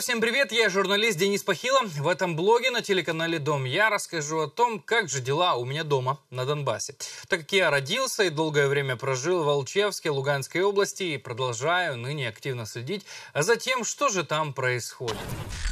всем привет! Я журналист Денис Пахила. В этом блоге на телеканале «Дом» я расскажу о том, как же дела у меня дома на Донбассе. Так как я родился и долгое время прожил в Волчевске, Луганской области и продолжаю ныне активно следить за тем, что же там происходит.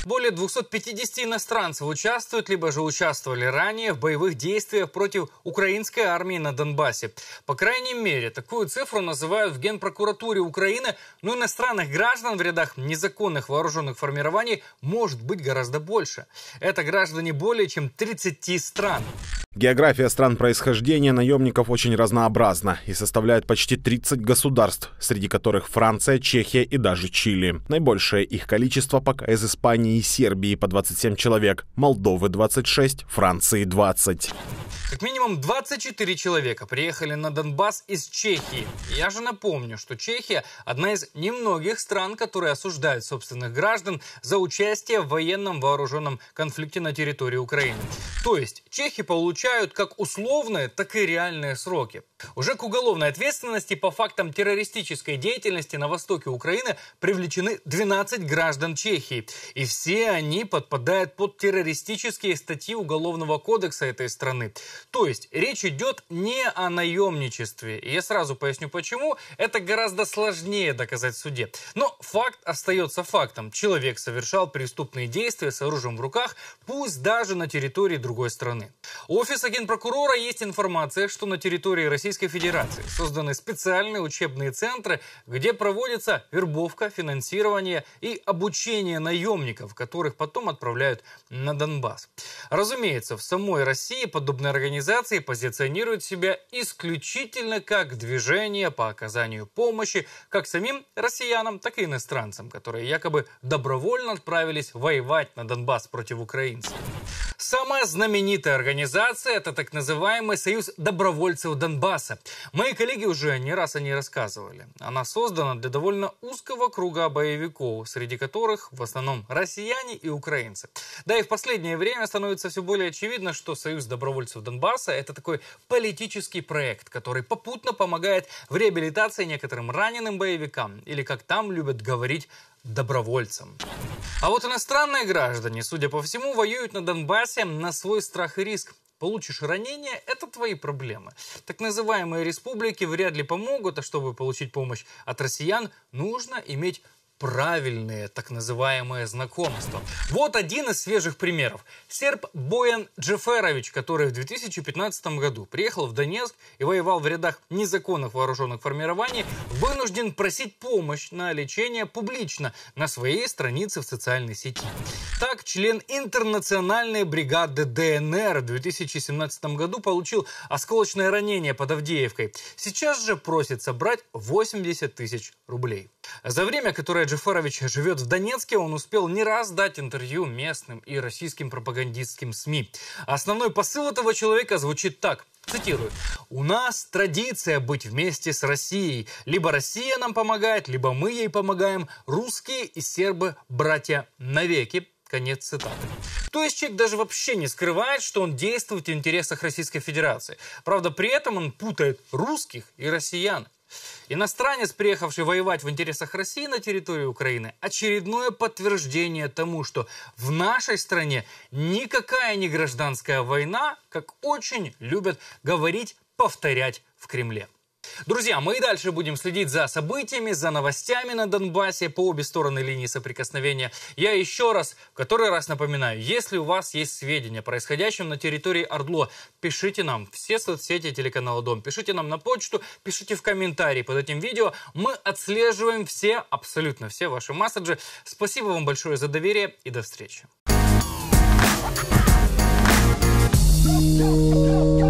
Более 250 иностранцев участвуют, либо же участвовали ранее в боевых действиях против украинской армии на Донбассе. По крайней мере, такую цифру называют в Генпрокуратуре Украины, но иностранных граждан в рядах незаконных вооруженных формирований формирований может быть гораздо больше. Это граждане более чем 30 стран. География стран происхождения наемников очень разнообразна и составляет почти 30 государств, среди которых Франция, Чехия и даже Чили. Наибольшее их количество пока из Испании и Сербии по 27 человек, Молдовы 26, Франции 20. Как минимум 24 человека приехали на Донбасс из Чехии. Я же напомню, что Чехия – одна из немногих стран, которые осуждают собственных граждан за участие в военном вооруженном конфликте на территории Украины. То есть чехи получают как условные, так и реальные сроки. Уже к уголовной ответственности по фактам террористической деятельности на востоке Украины привлечены 12 граждан Чехии. И все они подпадают под террористические статьи Уголовного кодекса этой страны. То есть речь идет не о наемничестве. И я сразу поясню почему. Это гораздо сложнее доказать в суде. Но факт остается фактом. Человек совершал преступные действия с оружием в руках, пусть даже на территории другой страны. У Офиса Генпрокурора есть информация, что на территории Российской Федерации созданы специальные учебные центры, где проводится вербовка, финансирование и обучение наемников, которых потом отправляют на Донбасс. Разумеется, в самой России подобные организация организации позиционируют себя исключительно как движение по оказанию помощи как самим россиянам, так и иностранцам, которые якобы добровольно отправились воевать на Донбасс против украинцев. Самая знаменитая организация – это так называемый Союз добровольцев Донбасса. Мои коллеги уже не раз о ней рассказывали. Она создана для довольно узкого круга боевиков, среди которых в основном россияне и украинцы. Да и в последнее время становится все более очевидно, что Союз добровольцев Донбасса – это такой политический проект, который попутно помогает в реабилитации некоторым раненым боевикам, или, как там любят говорить, добровольцам. А вот иностранные граждане, судя по всему, воюют на Донбассе на свой страх и риск. Получишь ранение – это твои проблемы. Так называемые республики вряд ли помогут, а чтобы получить помощь от россиян, нужно иметь правильные так называемые знакомства. Вот один из свежих примеров. Серб Боян Джеферович, который в 2015 году приехал в Донецк и воевал в рядах незаконных вооруженных формирований, вынужден просить помощь на лечение публично на своей странице в социальной сети. Так, член интернациональной бригады ДНР в 2017 году получил осколочное ранение под Авдеевкой. Сейчас же просит собрать 80 тысяч рублей. За время, которое Джафарович живет в Донецке, он успел не раз дать интервью местным и российским пропагандистским СМИ. Основной посыл этого человека звучит так. Цитирую. «У нас традиция быть вместе с Россией. Либо Россия нам помогает, либо мы ей помогаем. Русские и сербы – братья навеки». Конец цитаты. То есть человек даже вообще не скрывает, что он действует в интересах Российской Федерации. Правда, при этом он путает русских и россиян. Иностранец, приехавший воевать в интересах России на территории Украины, очередное подтверждение тому, что в нашей стране никакая не гражданская война, как очень любят говорить, повторять в Кремле. Друзья, мы и дальше будем следить за событиями, за новостями на Донбассе по обе стороны линии соприкосновения. Я еще раз, который раз напоминаю, если у вас есть сведения о происходящем на территории Ордло, пишите нам все соцсети телеканала Дом, пишите нам на почту, пишите в комментарии под этим видео. Мы отслеживаем все, абсолютно все ваши месседжи. Спасибо вам большое за доверие и до встречи. Go, go, go.